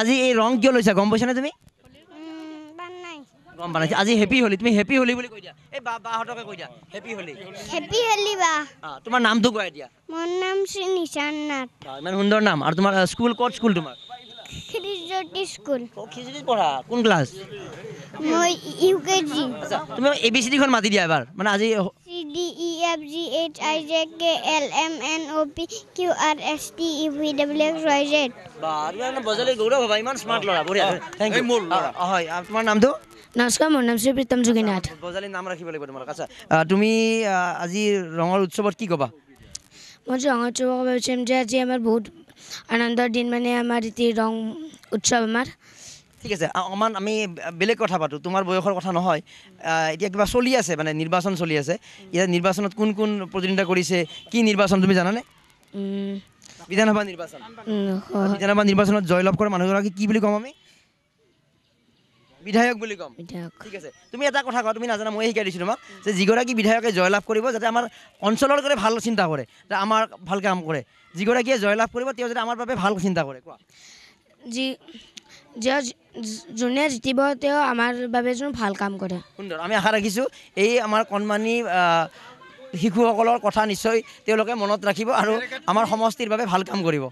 আজি এই ৰং কিয় লৈছা গম পাইছানে তুমি গম পাইছা আজি হেপী হলি তুমি হেপী হলি বুলি কৈ দিয়া এই বা বাহঁতকে কৈ দিয়া হেপী হলি হেপী হলি বা তোমাৰ নামটো কৈ দিয়া মোৰ নাম শ্ৰী নিশান নাথ ইমান সুন্দৰ নাম আৰু তোমাৰ স্কুল ক'ত স্কুল তোমাৰ মই ইউ কে জি তুমি এ বি চি ডিখন মাতি দিয়া এবাৰ মানে আজি D E F G H I J K L M N O P Q R S T E V W X Y Z. বাহ ইয়ানে বজালে গৌরব ভাই মান স্মার্ট লড়া বঢ়িয়া থ্যাংক ইউ হয় আপনার নাম তো নমস্কার মোৰ নাম শ্ৰী প্ৰীতম যোগীনাথ বজালি নাম ৰাখিব লাগিব তোমাক আচ্ছা তুমি আজি ৰঙৰ উৎসৱত কি ক'বা মই ৰঙৰ উৎসৱ ক'ব বিচাৰিম যে আজি আমাৰ বহুত আনন্দৰ দিন মানে আমাৰ এটি ৰং উৎসৱ আমাৰ ঠিক আছে অকণমান আমি বেলেগ কথা পাতোঁ তোমাৰ বয়সৰ কথা নহয় এতিয়া কিবা চলি আছে মানে নিৰ্বাচন চলি আছে ইয়াত নিৰ্বাচনত কোন কোন প্ৰতিদ্বন্দ্বিতা কৰিছে কি নিৰ্বাচন তুমি জানানে বিধানসভা নিৰ্বাচন বিধানসভা নিৰ্বাচনত জয়লাভ কৰা মানুহগৰাকী কি বুলি ক'ম আমি বিধায়ক বুলি ক'ম ঠিক আছে তুমি এটা কথা কোৱা তুমি নাজানা মই শিকাই দিছোঁ তোমাক যে যিগৰাকী বিধায়কে জয়লাভ কৰিব যাতে আমাৰ অঞ্চলৰ কাৰণে ভাল চিন্তা কৰে যে আমাৰ ভাল কাম কৰে যিগৰাকীয়ে জয়লাভ কৰিব তেওঁ যাতে আমাৰ বাবে ভাল চিন্তা কৰে কোৱা যি যোনে জিতিব তেওঁ আমাৰ বাবে যোন ভাল কাম কৰে সুন্দৰ আমি আশা ৰাখিছোঁ এই আমাৰ কণমানি শিশুসকলৰ কথা নিশ্চয় তেওঁলোকে মনত ৰাখিব আৰু আমাৰ সমষ্টিৰ বাবে ভাল কাম কৰিব